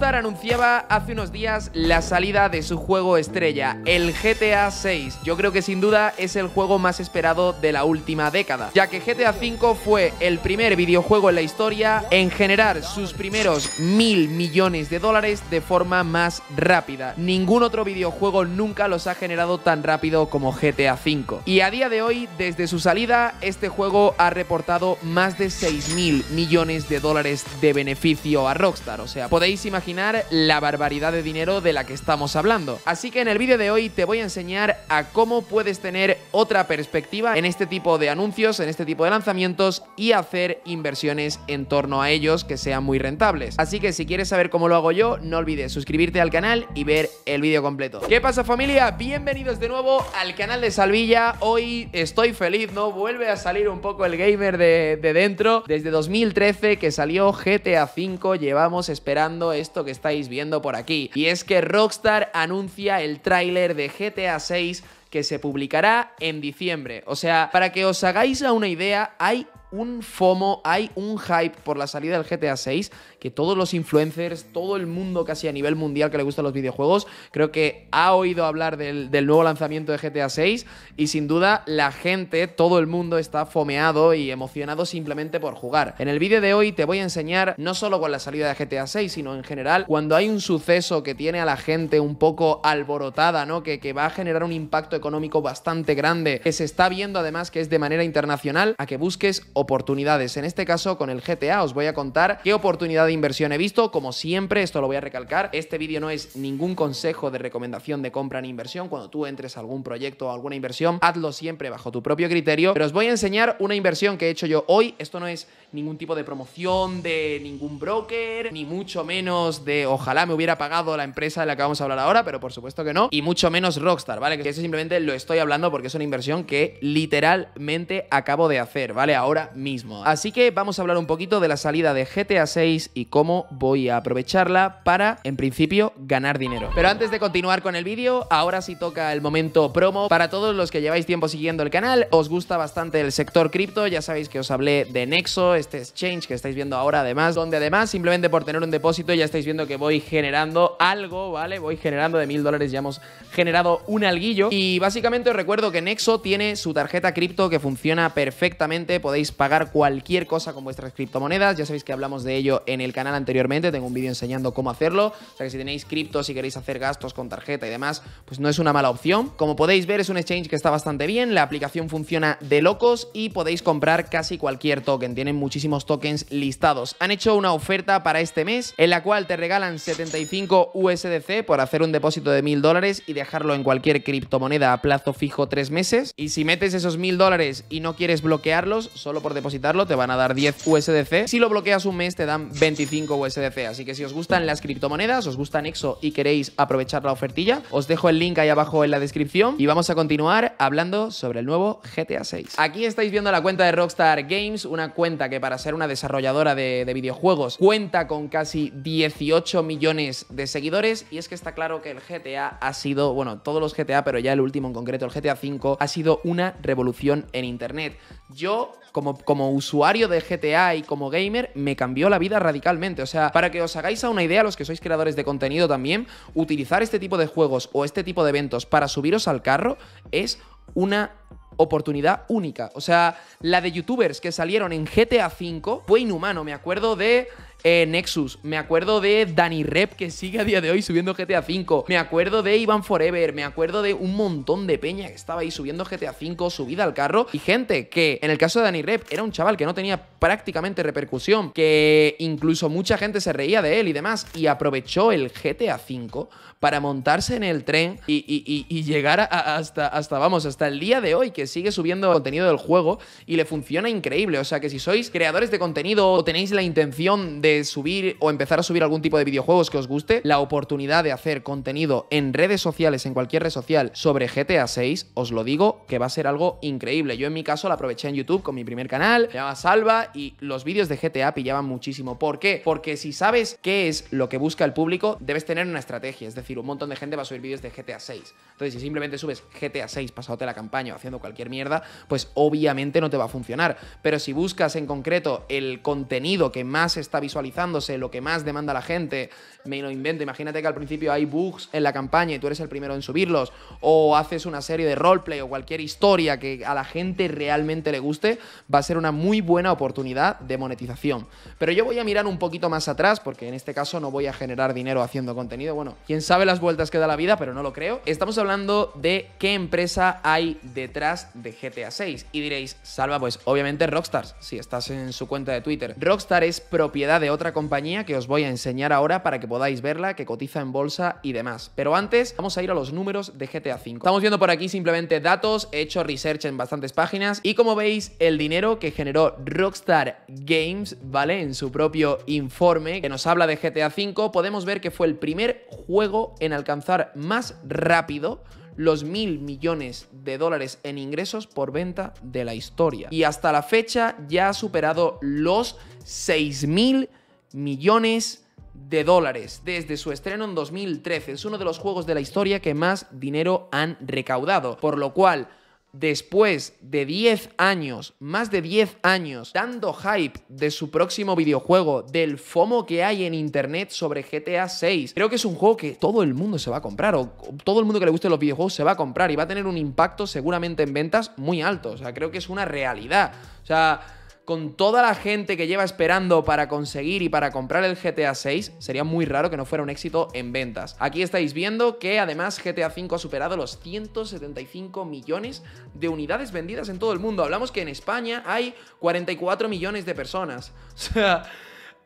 Rockstar anunciaba hace unos días la salida de su juego estrella, el GTA 6. Yo creo que sin duda es el juego más esperado de la última década, ya que GTA 5 fue el primer videojuego en la historia en generar sus primeros mil millones de dólares de forma más rápida. Ningún otro videojuego nunca los ha generado tan rápido como GTA 5. Y a día de hoy, desde su salida, este juego ha reportado más de 6 mil millones de dólares de beneficio a Rockstar. O sea, podéis imaginar la barbaridad de dinero de la que estamos hablando. Así que en el vídeo de hoy te voy a enseñar a cómo puedes tener otra perspectiva en este tipo de anuncios, en este tipo de lanzamientos y hacer inversiones en torno a ellos que sean muy rentables. Así que si quieres saber cómo lo hago yo, no olvides suscribirte al canal y ver el vídeo completo. ¿Qué pasa familia? Bienvenidos de nuevo al canal de Salvilla. Hoy estoy feliz, ¿no? Vuelve a salir un poco el gamer de, de dentro. Desde 2013 que salió GTA V llevamos esperando esto que estáis viendo por aquí. Y es que Rockstar anuncia el tráiler de GTA 6 que se publicará en diciembre. O sea, para que os hagáis una idea, hay un FOMO, hay un hype por la salida del GTA 6 que todos los influencers, todo el mundo casi a nivel mundial que le gustan los videojuegos, creo que ha oído hablar del, nuevo lanzamiento de GTA 6 y sin duda la gente, todo el mundo está fomeado y emocionado simplemente por jugar. En el vídeo de hoy te voy a enseñar no solo con la salida de GTA 6, sino en general cuando hay un suceso que tiene a la gente un poco alborotada, ¿no? Que, que va a generar un impacto económico bastante grande, que se está viendo además que es de manera internacional, a que busques oportunidades. En este caso con el GTA os voy a contar qué oportunidad de inversión he visto. Como siempre, esto lo voy a recalcar, este vídeo no es ningún consejo de recomendación de compra ni inversión. Cuando tú entres a algún proyecto o alguna inversión, hazlo siempre bajo tu propio criterio. Pero os voy a enseñar una inversión que he hecho yo hoy. Esto no es ningún tipo de promoción de ningún broker, ni mucho menos de ojalá me hubiera pagado la empresa de la que vamos a hablar ahora, pero por supuesto que no. Y mucho menos Rockstar, ¿vale? Que eso simplemente lo estoy hablando porque es una inversión que literalmente acabo de hacer, ¿vale? Ahora mismo. Así que vamos a hablar un poquito de la salida de GTA 6 y cómo voy a aprovecharla para, en principio, ganar dinero. Pero antes de continuar con el vídeo, ahora sí toca el momento promo. Para todos los que lleváis tiempo siguiendo el canal, os gusta bastante el sector cripto, ya sabéis que os hablé de Nexo, este exchange que estáis viendo ahora además, donde además simplemente por tener un depósito ya estáis viendo que voy generando algo, ¿vale? Voy generando de mil dólares, ya hemos generado un alguillo. Y básicamente os recuerdo que Nexo tiene su tarjeta cripto que funciona perfectamente, podéis pagar cualquier cosa con vuestras criptomonedas. Ya sabéis que hablamos de ello en el canal anteriormente, tengo un vídeo enseñando cómo hacerlo. O sea que si tenéis criptos y queréis hacer gastos con tarjeta y demás, pues no es una mala opción. Como podéis ver, es un exchange que está bastante bien, la aplicación funciona de locos y podéis comprar casi cualquier token. Tienen muchísimos tokens listados. Han hecho una oferta para este mes en la cual te regalan 75 USDC por hacer un depósito de 1000 dólares y dejarlo en cualquier criptomoneda a plazo fijo 3 meses. Y si metes esos 1000 dólares y no quieres bloquearlos, solo por depositarlo, te van a dar 10 USDC. Si lo bloqueas un mes, te dan 25 USDC. Así que si os gustan las criptomonedas, os gusta Nexo y queréis aprovechar la ofertilla, os dejo el link ahí abajo en la descripción y vamos a continuar hablando sobre el nuevo GTA 6. Aquí estáis viendo la cuenta de Rockstar Games, una cuenta que para ser una desarrolladora de, videojuegos cuenta con casi 18 millones de seguidores y es que está claro que el GTA ha sido, bueno, todos los GTA, pero ya el último en concreto, el GTA 5, ha sido una revolución en Internet. Yo como, usuario de GTA y como gamer, me cambió la vida radicalmente. O sea, para que os hagáis a una idea, los que sois creadores de contenido también, utilizar este tipo de juegos o este tipo de eventos para subiros al carro es una oportunidad única. O sea, la de youtubers que salieron en GTA V fue inhumano. Me acuerdo de eh, Nexus. Me acuerdo de Danny Rep, que sigue a día de hoy subiendo GTA V. Me acuerdo de Ivan Forever. Me acuerdo de un montón de peña que estaba ahí subiendo GTA V, subida al carro. Y gente que, en el caso de Danny Rep, era un chaval que no tenía prácticamente repercusión. Que incluso mucha gente se reía de él y demás. Y aprovechó el GTA V para montarse en el tren y, llegar hasta, hasta, vamos, hasta el día de hoy, que sigue subiendo contenido del juego y le funciona increíble. O sea que si sois creadores de contenido o tenéis la intención de subir o empezar a subir algún tipo de videojuegos que os guste, la oportunidad de hacer contenido en redes sociales, en cualquier red social, sobre GTA 6, os lo digo, que va a ser algo increíble. Yo en mi caso la aproveché en YouTube con mi primer canal, se llama Salva, y los vídeos de GTA pillaban muchísimo. ¿Por qué? Porque si sabes qué es lo que busca el público, debes tener una estrategia. Es decir, un montón de gente va a subir vídeos de GTA 6. Entonces, si simplemente subes GTA 6 pasándote la campaña o haciendo cualquier mierda, pues obviamente no te va a funcionar. Pero si buscas en concreto el contenido que más está visualizando, actualizándose, lo que más demanda la gente, me lo invento, imagínate que al principio hay bugs en la campaña y tú eres el primero en subirlos, o haces una serie de roleplay o cualquier historia que a la gente realmente le guste, va a ser una muy buena oportunidad de monetización. Pero yo voy a mirar un poquito más atrás, porque en este caso no voy a generar dinero haciendo contenido, bueno, quién sabe las vueltas que da la vida, pero no lo creo. Estamos hablando de qué empresa hay detrás de GTA 6 y diréis, salva, pues obviamente Rockstar, si estás en su cuenta de Twitter. Rockstar es propiedad de otra compañía que os voy a enseñar ahora para que podáis verla, que cotiza en bolsa y demás. Pero antes vamos a ir a los números de GTA V. Estamos viendo por aquí simplemente datos, he hecho research en bastantes páginas y como veis el dinero que generó Rockstar Games, ¿vale? En su propio informe que nos habla de GTA V, podemos ver que fue el primer juego en alcanzar más rápido los mil millones de dólares en ingresos por venta de la historia. Y hasta la fecha ya ha superado los 6 mil millones de dólares desde su estreno en 2013. Es uno de los juegos de la historia que más dinero han recaudado, por lo cual después de 10 años, más de 10 años, dando hype de su próximo videojuego, del FOMO que hay en internet sobre GTA 6. Creo que es un juego que todo el mundo se va a comprar, o todo el mundo que le guste los videojuegos se va a comprar y va a tener un impacto seguramente en ventas muy alto. O sea, creo que es una realidad. O sea con toda la gente que lleva esperando para conseguir y para comprar el GTA 6, sería muy raro que no fuera un éxito en ventas. Aquí estáis viendo que además GTA 5 ha superado los 175 millones de unidades vendidas en todo el mundo. Hablamos que en España hay 44 millones de personas. O sea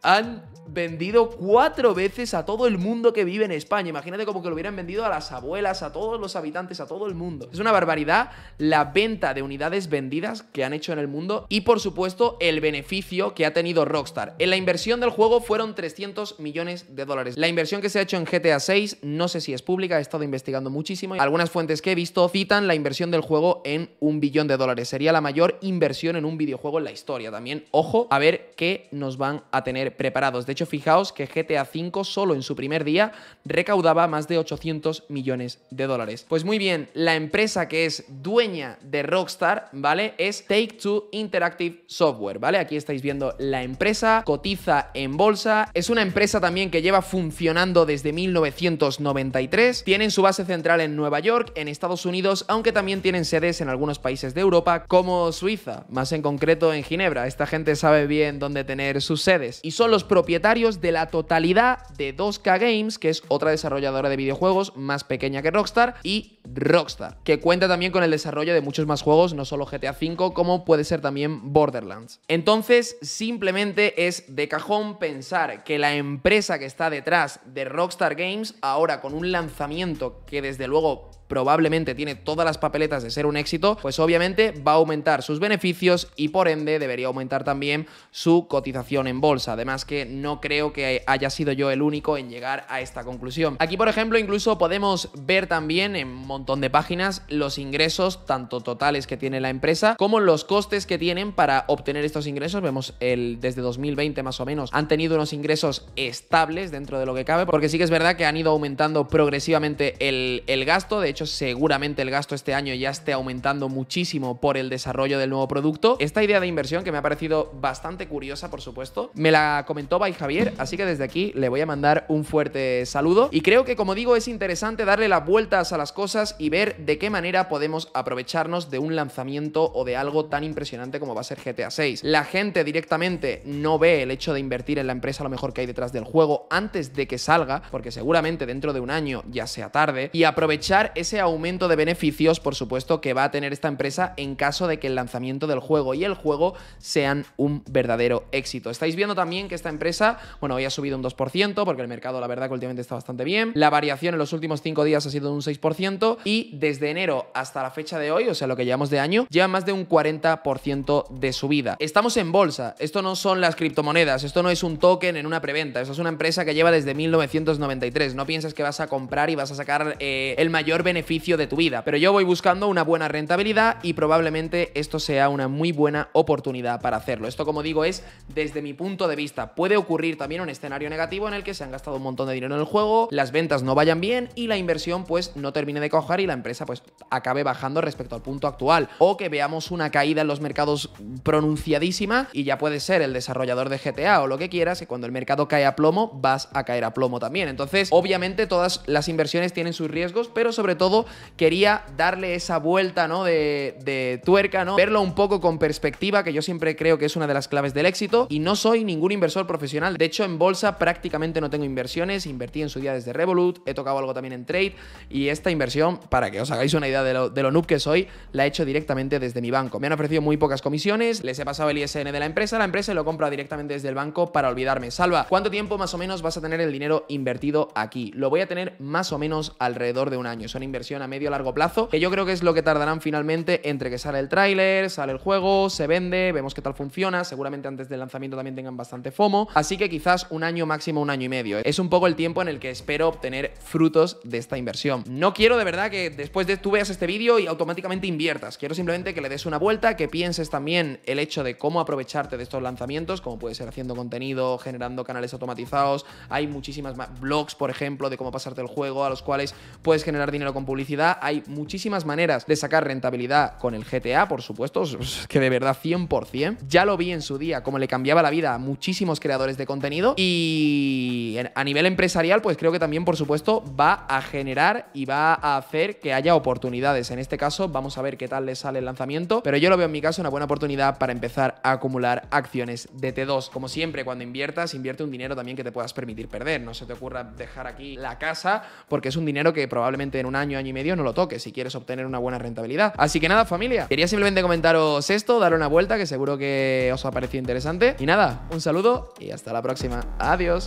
han vendido cuatro veces a todo el mundo que vive en España. Imagínate como que lo hubieran vendido a las abuelas, a todos los habitantes, a todo el mundo. Es una barbaridad la venta de unidades vendidas que han hecho en el mundo y por supuesto el beneficio que ha tenido Rockstar. En la inversión del juego fueron 300 millones de dólares. La inversión que se ha hecho en GTA 6 no sé si es pública, he estado investigando muchísimo. Algunas fuentes que he visto citan la inversión del juego en un billón de dólares. Sería la mayor inversión en un videojuego en la historia. También, ojo, a ver qué nos van a tener preparados. De hecho, fijaos que GTA V solo en su primer día recaudaba más de 800 millones de dólares. Pues muy bien, la empresa que es dueña de Rockstar, ¿vale? Es Take Two Interactive Software, ¿vale? Aquí estáis viendo la empresa, cotiza en bolsa, es una empresa también que lleva funcionando desde 1993, tienen su base central en Nueva York, en Estados Unidos, aunque también tienen sedes en algunos países de Europa como Suiza, más en concreto en Ginebra. Esta gente sabe bien dónde tener sus sedes. Y son los propietarios de la totalidad de 2K Games, que es otra desarrolladora de videojuegos más pequeña que Rockstar, y Rockstar, que cuenta también con el desarrollo de muchos más juegos, no solo GTA V, como puede ser también Borderlands. Entonces, simplemente es de cajón pensar que la empresa que está detrás de Rockstar Games, ahora con un lanzamiento que desde luego probablemente tiene todas las papeletas de ser un éxito, pues obviamente va a aumentar sus beneficios y por ende debería aumentar también su cotización en bolsa. Además que no creo que haya sido yo el único en llegar a esta conclusión. Aquí, por ejemplo, incluso podemos ver también en un montón de páginas los ingresos, tanto totales que tiene la empresa, como los costes que tienen para obtener estos ingresos. Vemos el desde 2020 más o menos, han tenido unos ingresos estables dentro de lo que cabe, porque sí que es verdad que han ido aumentando progresivamente el, el gasto. De hecho, seguramente el gasto este año ya esté aumentando muchísimo por el desarrollo del nuevo producto. Esta idea de inversión que me ha parecido bastante curiosa, por supuesto, me la comentó Bay Javier, así que desde aquí le voy a mandar un fuerte saludo. Y creo que, como digo, es interesante darle las vueltas a las cosas y ver de qué manera podemos aprovecharnos de un lanzamiento o de algo tan impresionante como va a ser GTA 6. La gente directamente no ve el hecho de invertir en la empresa lo mejor que hay detrás del juego antes de que salga, porque seguramente dentro de un año ya sea tarde, y aprovechar ese aumento de beneficios, por supuesto, que va a tener esta empresa en caso de que el lanzamiento del juego y el juego sean un verdadero éxito. Estáis viendo también que esta empresa, bueno, hoy ha subido un 2%, porque el mercado, la verdad, que últimamente está bastante bien. La variación en los últimos 5 días ha sido de un 6%, y desde enero hasta la fecha de hoy, o sea, lo que llevamos de año, lleva más de un 40% de subida. Estamos en bolsa, esto no son las criptomonedas, esto no es un token en una preventa, esto es una empresa que lleva desde 1993. No piensas que vas a comprar y vas a sacar eh, el mayor beneficio beneficio de tu vida. Pero yo voy buscando una buena rentabilidad y probablemente esto sea una muy buena oportunidad para hacerlo. Esto, como digo, es desde mi punto de vista. Puede ocurrir también un escenario negativo en el que se han gastado un montón de dinero en el juego, las ventas no vayan bien y la inversión pues no termine de cojar y la empresa pues acabe bajando respecto al punto actual. O que veamos una caída en los mercados pronunciadísima y ya puede ser el desarrollador de GTA o lo que quieras, que cuando el mercado cae a plomo vas a caer a plomo también. Entonces, obviamente todas las inversiones tienen sus riesgos, pero sobre todo todo quería darle esa vuelta, ¿no? De, tuerca, ¿no? Verlo un poco con perspectiva, que yo siempre creo que es una de las claves del éxito. Y no soy ningún inversor profesional. De hecho, en bolsa prácticamente no tengo inversiones. Invertí en su día desde Revolut, he tocado algo también en Trade. Y esta inversión, para que os hagáis una idea de lo, noob que soy, la he hecho directamente desde mi banco. Me han ofrecido muy pocas comisiones, les he pasado el ISN de la empresa, la empresa lo compra directamente desde el banco para olvidarme. Salva, ¿cuánto tiempo más o menos vas a tener el dinero invertido aquí? Lo voy a tener más o menos alrededor de un año. Son inversión a medio largo plazo, que yo creo que es lo que tardarán finalmente entre que sale el tráiler, sale el juego, se vende, vemos qué tal funciona, seguramente antes del lanzamiento también tengan bastante FOMO, así que quizás un año máximo, un año y medio. Es un poco el tiempo en el que espero obtener frutos de esta inversión. No quiero de verdad que después de tú veas este vídeo y automáticamente inviertas, quiero simplemente que le des una vuelta, que pienses también el hecho de cómo aprovecharte de estos lanzamientos, como puede ser haciendo contenido, generando canales automatizados, hay muchísimas más blogs, por ejemplo, de cómo pasarte el juego, a los cuales puedes generar dinero con publicidad. Hay muchísimas maneras de sacar rentabilidad con el GTA, por supuesto, que de verdad 100%. Ya lo vi en su día, como le cambiaba la vida a muchísimos creadores de contenido. Y a nivel empresarial, pues creo que también, por supuesto, va a generar y va a hacer que haya oportunidades. En este caso, vamos a ver qué tal le sale el lanzamiento, pero yo lo veo en mi caso una buena oportunidad para empezar a acumular acciones de T2. Como siempre, cuando inviertas, invierte un dinero también que te puedas permitir perder. No se te ocurra dejar aquí la casa porque es un dinero que probablemente en un año año, y medio, no lo toques si quieres obtener una buena rentabilidad. Así que nada, familia, quería simplemente comentaros esto, darle una vuelta que seguro que os ha parecido interesante. Y nada, un saludo y hasta la próxima. Adiós.